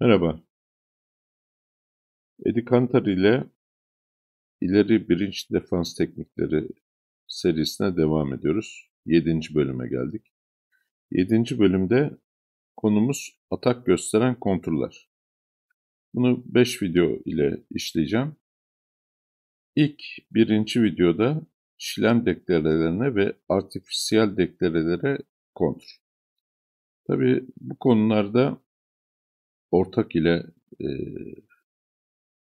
Merhaba. Eddie Kantar ile ileri Birinci Defans Teknikleri serisine devam ediyoruz. 7. bölüme geldik. 7. bölümde konumuz atak gösteren konturlar. Bunu 5 video ile işleyeceğim. İlk birinci videoda çilem deklarelerine ve artifisiyel deklarelere kontur. Tabi bu konularda ortak ile e,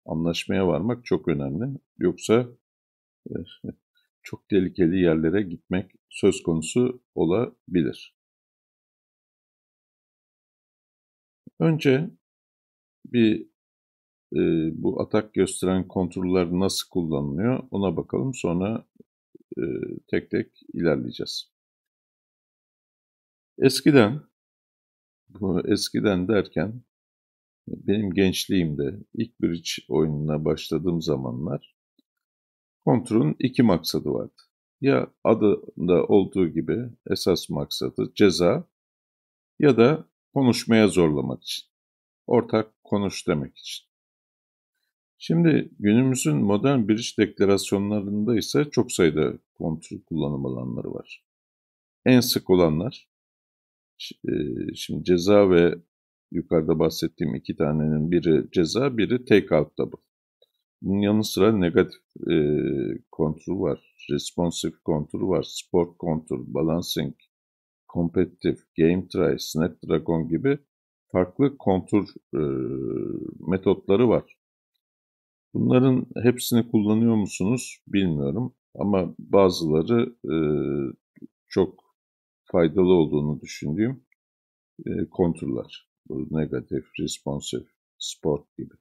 anlaşmaya varmak çok önemli. Yoksa e, çok tehlikeli yerlere gitmek söz konusu olabilir. Önce bir e, bu atak gösteren kontroller nasıl kullanılıyor ona bakalım. Sonra e, tek tek ilerleyeceğiz. Eskiden bu eskiden derken benim gençliğimde ilk bridge oyununa başladığım zamanlar kontrolün iki maksadı vardı. Ya adında olduğu gibi esas maksadı ceza ya da konuşmaya zorlamak için. Ortak konuş demek için. Şimdi günümüzün modern bridge deklarasyonlarında ise çok sayıda kontrol kullanım alanları var. En sık olanlar e, şimdi ceza ve Yukarıda bahsettiğim iki tanenin biri ceza, biri take-out double. Bunun yanı sıra negatif e, kontur var, responsive kontrol var, sport kontrol, balancing, competitive, game try, snapdragon gibi farklı kontrol e, metotları var. Bunların hepsini kullanıyor musunuz bilmiyorum ama bazıları e, çok faydalı olduğunu düşündüğüm e, konturlar bu negatif, responsif, sport gibi.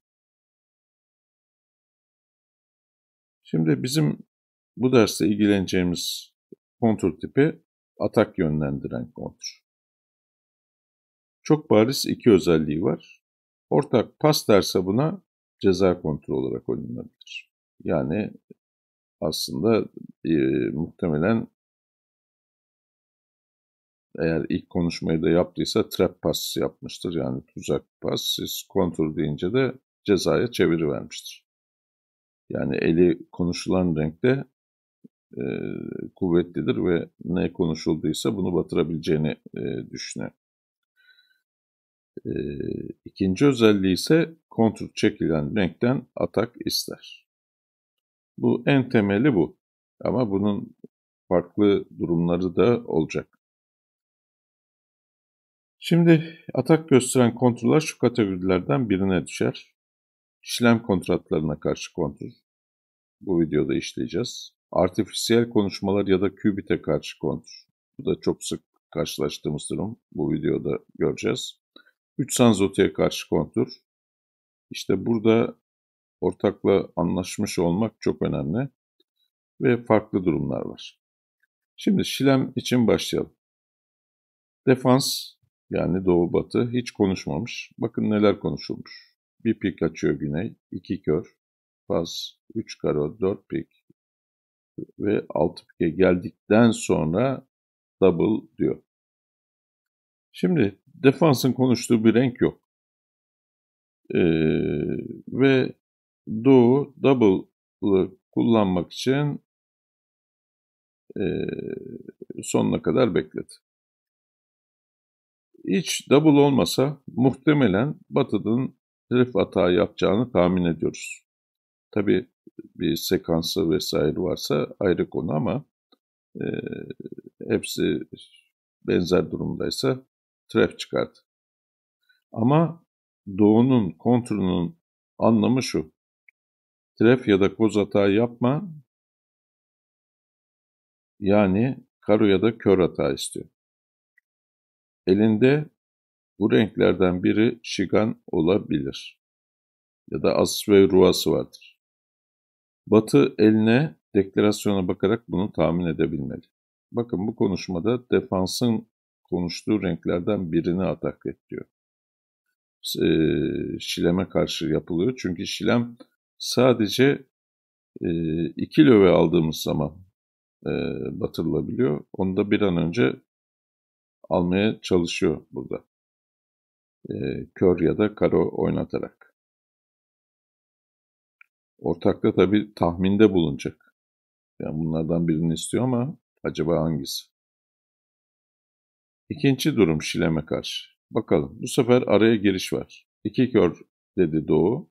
Şimdi bizim bu derste ilgileneceğimiz kontur tipi atak yönlendiren kontur. Çok bariz iki özelliği var. Ortak pas derse buna ceza kontrol olarak oynanabilir. Yani aslında e, muhtemelen eğer ilk konuşmayı da yaptıysa trap pass yapmıştır. Yani tuzak pas. Siz kontur deyince de cezaya çeviri vermiştir. Yani eli konuşulan renkte e, kuvvetlidir ve ne konuşulduysa bunu batırabileceğini e, düşünüyor. E, ikinci özelliği ise kontur çekilen renkten atak ister. Bu en temeli bu. Ama bunun farklı durumları da olacak. Şimdi atak gösteren kontroller şu kategorilerden birine düşer. İşlem kontratlarına karşı kontrol. Bu videoda işleyeceğiz. Artifisiyel konuşmalar ya da qubit'e karşı kontrol. Bu da çok sık karşılaştığımız durum. Bu videoda göreceğiz. 3 sanzotiye karşı kontur. İşte burada ortakla anlaşmış olmak çok önemli ve farklı durumlar var. Şimdi Şilem için başlayalım. Defans yani doğu batı hiç konuşmamış. Bakın neler konuşulmuş. Bir pik açıyor güney, iki kör, pas, üç karo, dört pik ve altı pike geldikten sonra double diyor. Şimdi defansın konuştuğu bir renk yok. Ee, ve Doğu double'ı kullanmak için e, sonuna kadar bekledi. Hiç double olmasa muhtemelen Batı'nın herif hata yapacağını tahmin ediyoruz. Tabi bir sekansı vesaire varsa ayrı konu ama e, hepsi benzer durumdaysa tref çıkardı. Ama doğunun, kontrolünün anlamı şu. Tref ya da koz hata yapma yani karo ya da kör hata istiyor. Elinde bu renklerden biri şigan olabilir ya da asve ruası vardır. Batı eline deklarasyona bakarak bunu tahmin edebilmeli. Bakın bu konuşmada defansın konuştuğu renklerden birini atak ediyor. Şilem'e e, karşı yapılıyor. Çünkü Şilem sadece e, iki löve aldığımız zaman e, batırılabiliyor. Onu da bir an önce almaya çalışıyor burada. E, kör ya da karo oynatarak. Ortak da tabii tahminde bulunacak. Yani bunlardan birini istiyor ama acaba hangisi? İkinci durum Şilem'e karşı. Bakalım bu sefer araya giriş var. İki kör dedi Doğu.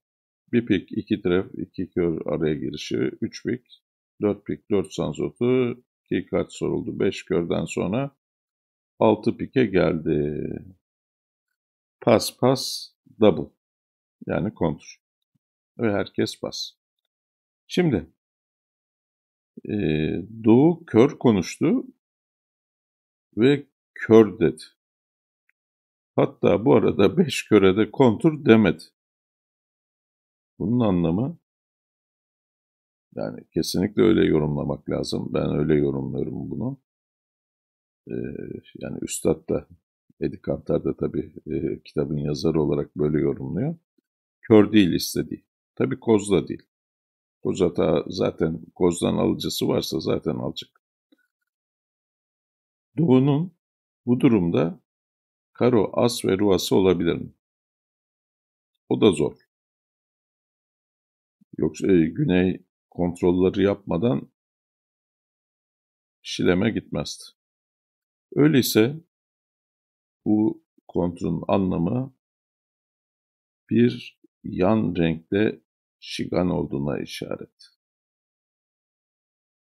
Bir pik, iki tref, iki kör araya girişi, üç pik, dört pik, dört sanzotu, iki kart soruldu. Beş körden sonra 6 pike geldi. Pas pas double. Yani kontur. Ve herkes pas. Şimdi e, Doğu kör konuştu ve kör dedi. Hatta bu arada beş köre de kontur demedi. Bunun anlamı yani kesinlikle öyle yorumlamak lazım. Ben öyle yorumluyorum bunu e, yani Üstad da Edi Kantar da tabi e, kitabın yazarı olarak böyle yorumluyor. Kör değil istediği. Tabi Koz'da değil. Koz zaten Koz'dan alıcısı varsa zaten alacak. Doğu'nun bu durumda Karo, As ve Ruası olabilir mi? O da zor. Yoksa e, Güney kontrolleri yapmadan Şilem'e gitmezdi. Öyleyse bu kontrun anlamı bir yan renkte şigan olduğuna işaret.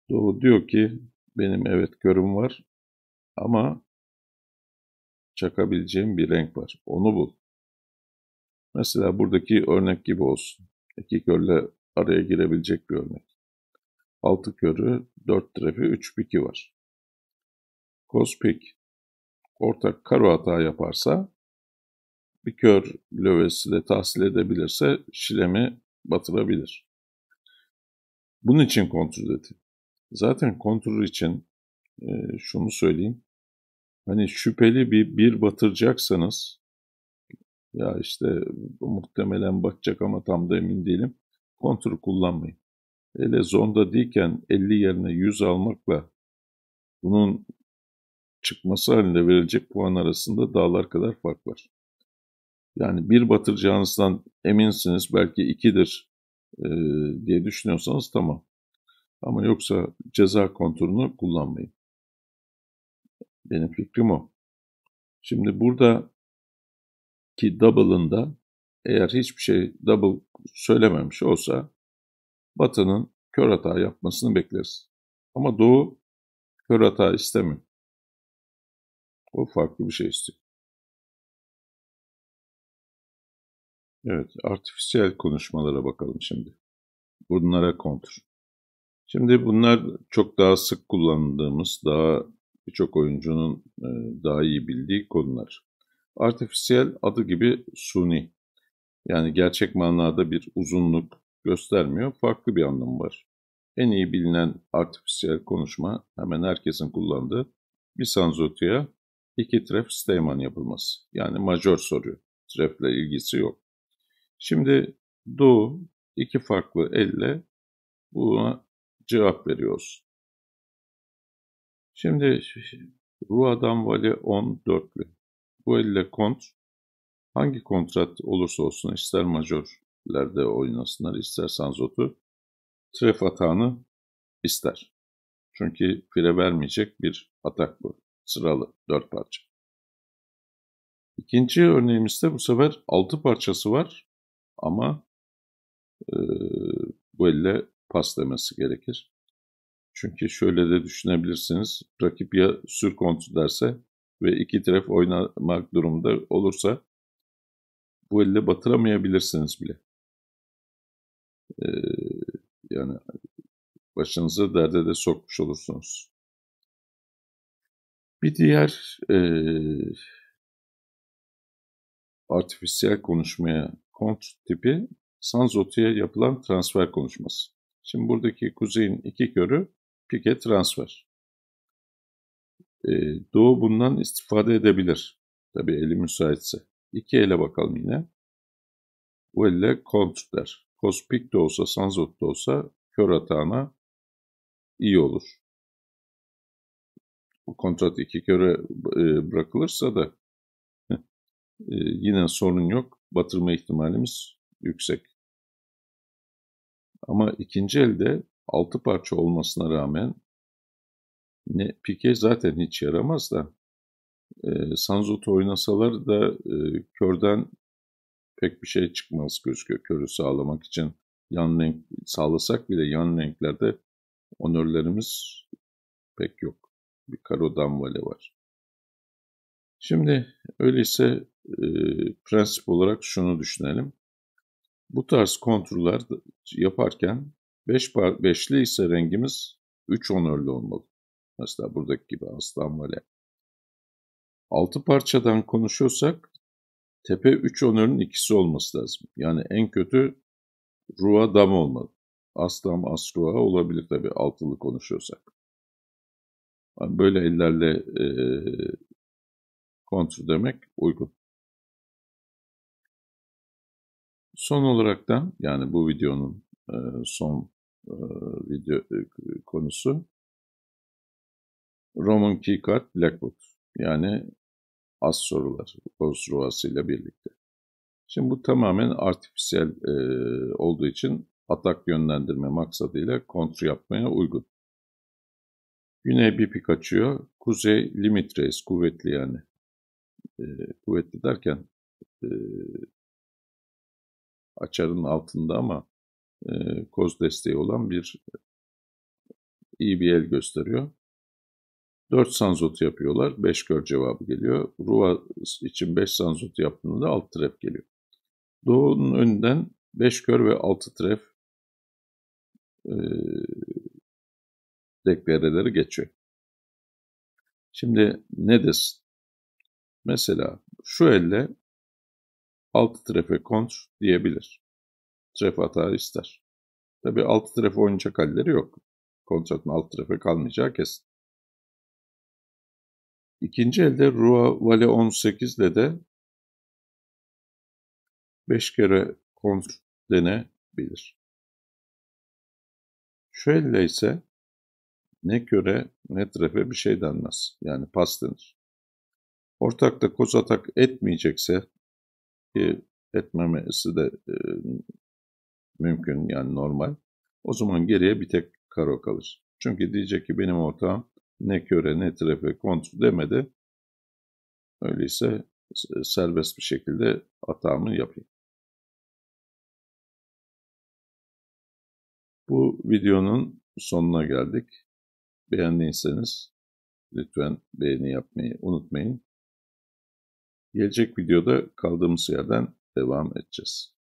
Doğu diyor ki benim evet körüm var ama çakabileceğim bir renk var. Onu bul. Mesela buradaki örnek gibi olsun. İki körle araya girebilecek bir örnek. Altı körü, dört trefi, üç piki var. Kospik ortak karo hata yaparsa bir kör lövesiyle tahsil edebilirse Şilem'i batırabilir. Bunun için kontur dedi. Zaten kontur için e, şunu söyleyeyim. Hani şüpheli bir bir batıracaksanız ya işte muhtemelen batacak ama tam da emin değilim. Kontur kullanmayın. Hele zonda değilken 50 yerine 100 almakla bunun çıkması halinde verilecek puan arasında dağlar kadar fark var. Yani bir batıracağınızdan eminsiniz belki ikidir e, diye düşünüyorsanız tamam. Ama yoksa ceza konturunu kullanmayın. Benim fikrim o. Şimdi burada ki double'ında eğer hiçbir şey double söylememiş olsa Batı'nın kör hata yapmasını bekleriz. Ama Doğu kör hata istemiyor. O farklı bir şey istiyor. Evet, artifisiyel konuşmalara bakalım şimdi. Bunlara kontur. Şimdi bunlar çok daha sık kullandığımız, daha birçok oyuncunun e, daha iyi bildiği konular. Artifisiyel adı gibi suni. Yani gerçek manada bir uzunluk göstermiyor, farklı bir anlamı var. En iyi bilinen artifisiyel konuşma hemen herkesin kullandığı Bisanzotia İki tref Steyman yapılması. Yani major soruyor. Trefle ilgisi yok. Şimdi do iki farklı elle buna cevap veriyoruz. Şimdi Rua'dan vali 10 dörtlü. Bu elle kont hangi kontrat olursa olsun ister majörlerde oynasınlar ister sanzotu tref atağını ister. Çünkü fire vermeyecek bir atak bu. Sıralı dört parça. İkinci örneğimizde bu sefer altı parçası var ama e, bu elle pas demesi gerekir. Çünkü şöyle de düşünebilirsiniz. Rakip ya sür kont derse ve iki taraf oynamak durumunda olursa bu elle batıramayabilirsiniz bile. Ee, yani başınıza derde de sokmuş olursunuz. Bir diğer e, artifisyel konuşmaya kont tipi Sanzotu'ya yapılan transfer konuşması. Şimdi buradaki kuzeyin iki körü Pike transfer. E, Doğu bundan istifade edebilir. Tabi eli müsaitse. İki ele bakalım yine. Bu elle kont der. Kospik de olsa, Sanzot da olsa kör atağına iyi olur bu kontrat iki kere e, bırakılırsa da e, yine sorun yok. Batırma ihtimalimiz yüksek. Ama ikinci elde 6 parça olmasına rağmen ne Pike zaten hiç yaramaz da e, Sanzot'u oynasalar da e, körden pek bir şey çıkmaz gözüküyor. Körü sağlamak için yan renk sağlasak bile yan renklerde onörlerimiz pek yok bir karo damvale var. Şimdi öyleyse e, prensip olarak şunu düşünelim. Bu tarz konturlar yaparken 5 beş beşli ise rengimiz 3 onörlü olmalı. Mesela buradaki gibi aslan vale. 6 parçadan konuşuyorsak tepe 3 onörün ikisi olması lazım. Yani en kötü ruha dam olmalı. Aslam asruha olabilir tabi altılı konuşuyorsak böyle ellerle e, kontr demek uygun. Son olarak da yani bu videonun e, son e, video e, konusu Roman Keycard Blackboard yani az sorular konstruası ile birlikte. Şimdi bu tamamen artifisel e, olduğu için atak yönlendirme maksadıyla kontr yapmaya uygun. Güney bir pik açıyor. Kuzey limit reis kuvvetli yani. E, kuvvetli derken e, açarın altında ama e, koz desteği olan bir iyi bir el gösteriyor. 4 sanzot yapıyorlar. 5 gör cevabı geliyor. Ruva için 5 sanzot yaptığında da 6 tref geliyor. Doğu'nun önünden 5 gör ve 6 tref e, direkt geçiyor. Şimdi ne desin? Mesela şu elle 6 trefe kont diyebilir. Tref hata ister. Tabi 6 trefe oynayacak halleri yok. Kontratın 6 trefe kalmayacağı kesin. İkinci elde Rua Vale 18 ile de 5 kere kont denebilir. Şu elle ise ne köre ne trefe bir şey denmez. Yani pas denir. Ortak da koz atak etmeyecekse ki etmemesi de e, mümkün yani normal. O zaman geriye bir tek karo kalır. Çünkü diyecek ki benim ortağım ne köre ne trefe kontr demedi. Öyleyse serbest bir şekilde hatamı yapayım. Bu videonun sonuna geldik. Beğendiyseniz lütfen beğeni yapmayı unutmayın. Gelecek videoda kaldığımız yerden devam edeceğiz.